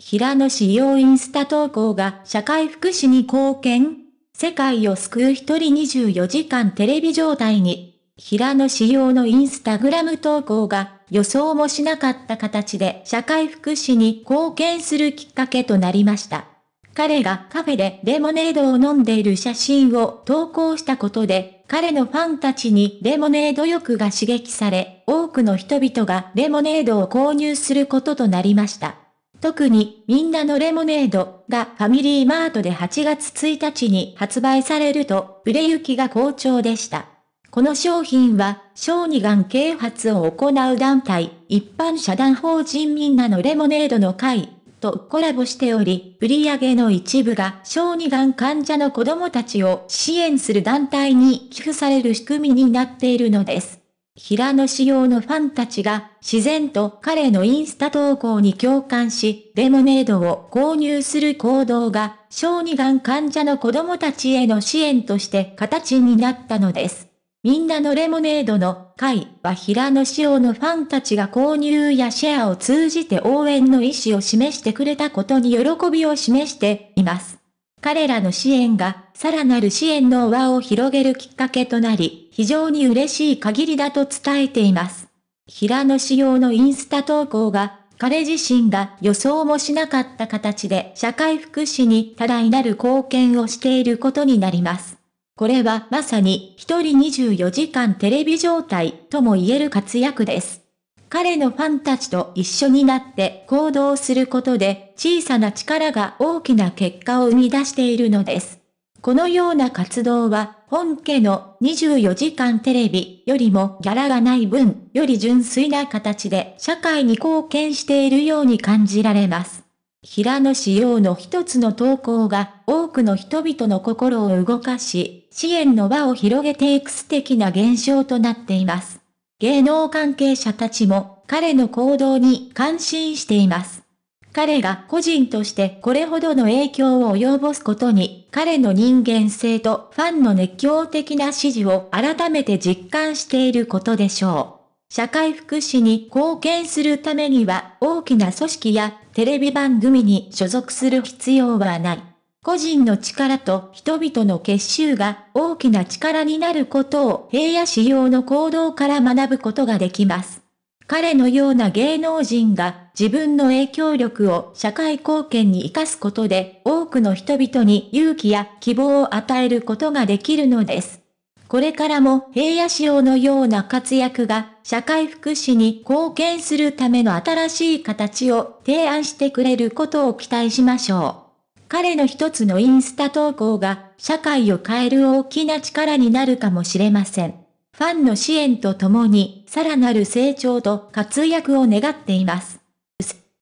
平野紫耀インスタ投稿が社会福祉に貢献世界を救う一人24時間テレビ状態に、平野紫耀のインスタグラム投稿が予想もしなかった形で社会福祉に貢献するきっかけとなりました。彼がカフェでレモネードを飲んでいる写真を投稿したことで、彼のファンたちにレモネード欲が刺激され、多くの人々がレモネードを購入することとなりました。特に、みんなのレモネードがファミリーマートで8月1日に発売されると、売れ行きが好調でした。この商品は、小児がん啓発を行う団体、一般社団法人みんなのレモネードの会とコラボしており、売上の一部が小児がん患者の子供たちを支援する団体に寄付される仕組みになっているのです。平野仕様のファンたちが自然と彼のインスタ投稿に共感し、レモネードを購入する行動が、小児がん患者の子供たちへの支援として形になったのです。みんなのレモネードの会は平野仕様のファンたちが購入やシェアを通じて応援の意思を示してくれたことに喜びを示しています。彼らの支援がさらなる支援の輪を広げるきっかけとなり、非常に嬉しい限りだと伝えています。平野紫耀のインスタ投稿が、彼自身が予想もしなかった形で社会福祉に多大なる貢献をしていることになります。これはまさに一人24時間テレビ状態とも言える活躍です。彼のファンたちと一緒になって行動することで小さな力が大きな結果を生み出しているのです。このような活動は本家の24時間テレビよりもギャラがない分、より純粋な形で社会に貢献しているように感じられます。平野志陽の一つの投稿が多くの人々の心を動かし、支援の輪を広げていく素敵な現象となっています。芸能関係者たちも彼の行動に感心しています。彼が個人としてこれほどの影響を及ぼすことに、彼の人間性とファンの熱狂的な支持を改めて実感していることでしょう。社会福祉に貢献するためには大きな組織やテレビ番組に所属する必要はない。個人の力と人々の結集が大きな力になることを平野仕様の行動から学ぶことができます。彼のような芸能人が自分の影響力を社会貢献に活かすことで多くの人々に勇気や希望を与えることができるのです。これからも平野仕様のような活躍が社会福祉に貢献するための新しい形を提案してくれることを期待しましょう。彼の一つのインスタ投稿が社会を変える大きな力になるかもしれません。ファンの支援とともに、さらなる成長と活躍を願っています。